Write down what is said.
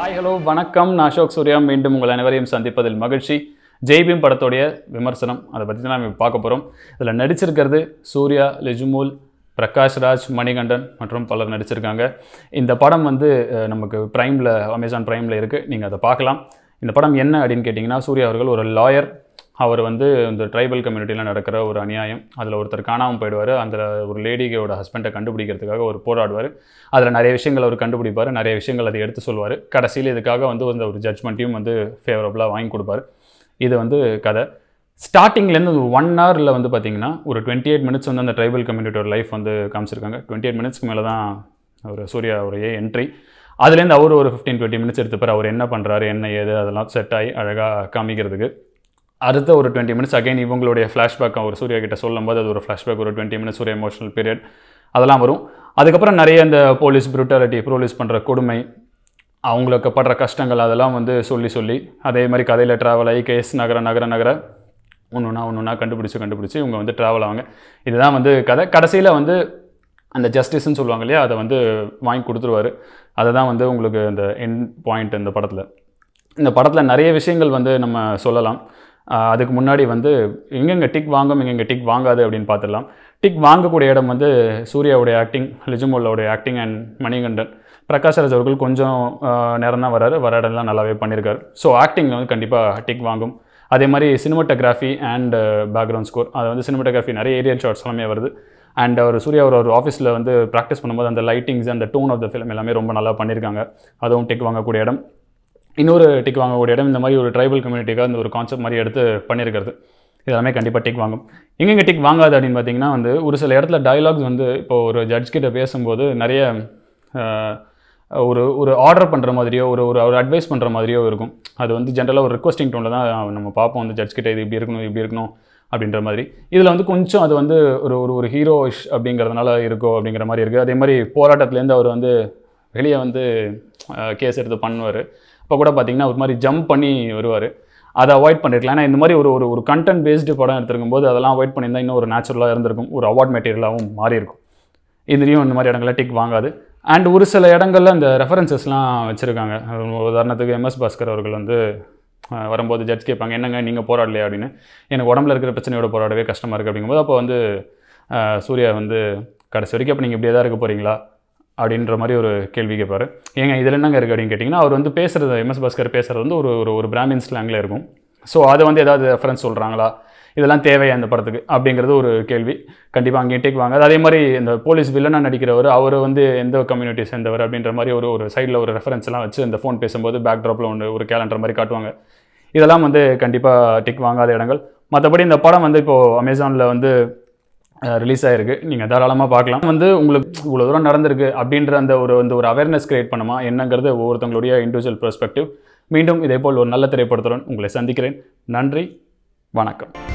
hi hello வணக்கம் நான் அசோக் சூர்யா மீண்டும் உங்கள் அனைவரையும் சந்திப்பதில் மகிழ்ச்சி ஜெய்பீம் படத்தோடைய விமர்சனம் அதை பற்றி தான் நம்ம பார்க்க போகிறோம் இதில் நடிச்சிருக்கிறது சூர்யா லெஜுமூல் பிரகாஷ்ராஜ் மணிகண்டன் மற்றும் பலர் நடிச்சிருக்காங்க இந்த படம் வந்து நமக்கு ப்ரைமில் அமேசான் ப்ரைமில் இருக்குது நீங்கள் அதை பார்க்கலாம் இந்த படம் என்ன அப்படின்னு கேட்டிங்கன்னா சூர்யா அவர்கள் ஒரு லாயர் அவர் வந்து இந்த ட்ரைபல் கம்யூனிட்டியில் நடக்கிற ஒரு அநியாயம் அதில் ஒருத்தர் காணாமல் போயிடுவார் அந்த ஒரு லேடியோட ஹஸ்பண்டை கண்டுபிடிக்கிறதுக்காக ஒரு போராடுவார் அதில் நிறைய விஷயங்கள் அவர் கண்டுபிடிப்பார் நிறைய விஷயங்கள் அதை எடுத்து சொல்வார் கடைசியில் இதுக்காக வந்து அந்த ஒரு ஜட்மெண்ட்டையும் வந்து ஃபேவரபுளாக வாங்கி கொடுப்பார் இது வந்து கதை ஸ்டார்டிங்லேருந்து ஒரு ஒன் ஹவரில் வந்து பார்த்திங்கன்னா ஒரு டுவெண்ட்டி எயிட் மினிட்ஸ் வந்து அந்த ட்ரைபல் கம்யூனிட்டியோட லைஃப் வந்து காமிச்சிருக்காங்க டுவெண்ட்டி எயிட் மினிட்ஸ்க்கு மேலே தான் அவர் ஒரு என்ட்ரி அதுலேருந்து அவர் ஒரு ஃபிஃப்டீன் டுவெண்ட்டி மினிட்ஸ் எடுத்துப்பார் அவர் என்ன பண்ணுறாரு என்ன ஏது அதெல்லாம் செட் ஆகி அழகாக காமிக்கிறதுக்கு அடுத்த ஒரு டுவெண்ட்டி மினிட்ஸ் அகைன் இவங்களுடைய ஃப்ளாஷ்பேக் அவர் சூர்யா கிட்ட சொல்லும் போது அது ஒரு ஃப்ளாஷ்பேக் ஒரு டுவெண்ட்டி மினிட்ஸ் ஒரு எமோஷனல் பீரியட் அதெல்லாம் வரும் அதுக்கப்புறம் நிறைய இந்த போலீஸ் ப்ரூட்டாலிட்டி போலீஸ் பண்ணுற கொடுமை அவங்களுக்கு படுற கஷ்டங்கள் அதெல்லாம் வந்து சொல்லி சொல்லி அதே மாதிரி கதையில் ட்ராவல் ஆகி கேஸ் நகர நகர நகர ஒன்றுனா ஒன்றுனா கண்டுபிடிச்சி கண்டுபிடிச்சி இவங்க வந்து ட்ராவல் ஆவாங்க இதுதான் வந்து கதை கடைசியில் வந்து அந்த ஜஸ்டிஸ்ன்னு சொல்லுவாங்க இல்லையா அதை வந்து வாங்கி கொடுத்துருவார் அதை தான் வந்து உங்களுக்கு அந்த என் பாயிண்ட் இந்த படத்தில் இந்த படத்தில் நிறைய விஷயங்கள் வந்து நம்ம சொல்லலாம் அதுக்கு முன்னாடி வந்து எங்கெங்கே டிக் வாங்கும் எங்கெங்கே டிக் வாங்காது அப்படின்னு பார்த்துடலாம் டிக் வாங்கக்கூடிய இடம் வந்து சூர்யாவுடைய ஆக்டிங் லிஜுமோலோடைய ஆக்டிங் அண்ட் மணிகண்டன் பிரகாஷ்ராஜ் அவர்கள் கொஞ்சம் நேரம் தான் வராரு வர இடம்லாம் நல்லாவே பண்ணியிருக்காரு ஸோ ஆக்டிங்கில் வந்து கண்டிப்பாக டிக் வாங்கும் அதே மாதிரி சினிமட்டோகிராஃபி அண்ட் பேக்ரவுண்ட் ஸ்கோர் அது வந்து சினிமட்டோகிராஃபி நிறைய ஏரியல் ஷார்ட்ஸ் எல்லாமே வருது அண்ட் அவர் சூர்யா ஒரு ஒரு ஆஃபீஸில் வந்து ப்ராக்டிஸ் பண்ணும்போது அந்த லைட்டிங்ஸ் அந்த டோன் ஆஃப் த ஃபிலிம் எல்லாமே ரொம்ப நல்லா பண்ணியிருக்காங்க அதுவும் டெக் வாங்கக்கூடிய இடம் இன்னொரு டிக் வாங்க ஒரு இடம் இந்த மாதிரி ஒரு ட்ரைபல் கம்யூனிட்டிக்காக இந்த ஒரு கான்செப்ட் மாதிரி எடுத்து பண்ணியிருக்கிறது இதெல்லாமே கண்டிப்பாக டிக் வாங்கும் எங்கெங்கே டிக் வாங்காது அப்படின்னு பார்த்தீங்கன்னா வந்து ஒரு சில இடத்துல டயலாக்ஸ் வந்து இப்போது ஒரு ஜட்ஜ் கிட்ட பேசும்போது நிறைய ஒரு ஒரு ஆர்டர் பண்ணுற மாதிரியோ ஒரு ஒரு அட்வைஸ் பண்ணுற மாதிரியோ இருக்கும் அது வந்து ஜென்ரலாக ஒரு ரிக்வஸ்டிங் டோனில் தான் நம்ம பார்ப்போம் அந்த ஜட்ஜ் கிட்ட இது இப்படி இருக்கணும் இப்படி இருக்கணும் அப்படின்ற மாதிரி இதில் வந்து கொஞ்சம் அது வந்து ஒரு ஒரு ஒரு ஹீரோஷ் அப்படிங்கிறதுனால இருக்கோ அப்படிங்கிற மாதிரி இருக்குது அதே மாதிரி போராட்டத்துலேருந்து அவர் வந்து வெளியே வந்து கேஸ் எடுத்து பண்ணுவார் இப்போ கூட பார்த்தீங்கன்னா ஒரு மாதிரி ஜம்ப் பண்ணி வருவார் அதை அவாய்ட் பண்ணிருக்கலாம் ஏன்னா இந்த மாதிரி ஒரு ஒரு கண்டென்ட் பேஸ்டு படம் எடுத்துருக்கும் போது அதெல்லாம் அவாய்ட் பண்ணியிருந்தால் இன்னும் ஒரு நேச்சுரலாக இருந்திருக்கும் ஒரு அவார்ட் மெட்டீரியலாகவும் மாறி இருக்கும் இதுலேயும் இந்த மாதிரி இடங்கள்ல டிக் வாங்காது அண்ட் ஒரு சில இடங்களில் இந்த ரெஃபரன்சஸ்லாம் வச்சுருக்காங்க உதாரணத்துக்கு எம்எஸ் பாஸ்கர் அவர்கள் வந்து வரும்போது ஜட்ஜ் கேட்பாங்க என்னங்க நீங்கள் போராடலையா அப்படின்னு எனக்கு உடம்புல இருக்கிற பிரச்சனையோட போராடவே கஷ்டமாக இருக்குது அப்படிங்கும்போது அப்போ வந்து சூர்யா வந்து கடைசி வரைக்கும் அப்போ நீங்கள் இப்படியே தான் இருக்க போகிறீங்களா அப்படின்ற மாதிரி ஒரு கேள்வி கேட்பார் ஏங்க இதில் என்னங்க இருக்குது அப்படின்னு கேட்டிங்கன்னா அவர் வந்து பேசுகிறது எம்எஸ் பாஸ்கர் பேசுகிறது வந்து ஒரு ஒரு ஒரு பிராமின் ஸ்லாங்கில் இருக்கும் ஸோ அதை வந்து ஏதாவது ரெஃபரன்ஸ் சொல்கிறாங்களா இதெல்லாம் தேவையா அந்த படத்துக்கு அப்படிங்கிறது ஒரு கேள்வி கண்டிப்பாக அங்கேயும் டேக் வாங்க அதே மாதிரி இந்த போலீஸ் வில்லனாக நடிக்கிறவர் அவர் வந்து எந்த கம்யூனிட்டி சேர்ந்தவர் அப்படின்ற மாதிரி ஒரு ஒரு சைடில் ஒரு ரெஃபரன்ஸ்லாம் வச்சு இந்த ஃபோன் பேசும்போது பேக் ட்ராப்பில் ஒன்று ஒரு கேலண்டர் மாதிரி காட்டுவாங்க இதெல்லாம் வந்து கண்டிப்பாக டிக் வாங்காத இடங்கள் மற்றபடி இந்த படம் வந்து இப்போது அமேசானில் வந்து ரிலீஸ் ஆகிருக்கு நீங்கள் தாராளமாக பார்க்கலாம் வந்து உங்களுக்கு இவ்வளோ தூரம் நடந்திருக்கு அப்படின்ற அந்த ஒரு வந்து ஒரு அவேர்னஸ் கிரியேட் பண்ணுமா என்னங்கிறது ஒவ்வொருத்தவங்களுடைய இண்டிவிஜுவல் பெர்ஸ்பெக்டிவ் மீண்டும் இதேபோல் ஒரு நல்ல திரைப்படத்துடன் உங்களை சந்திக்கிறேன் நன்றி வணக்கம்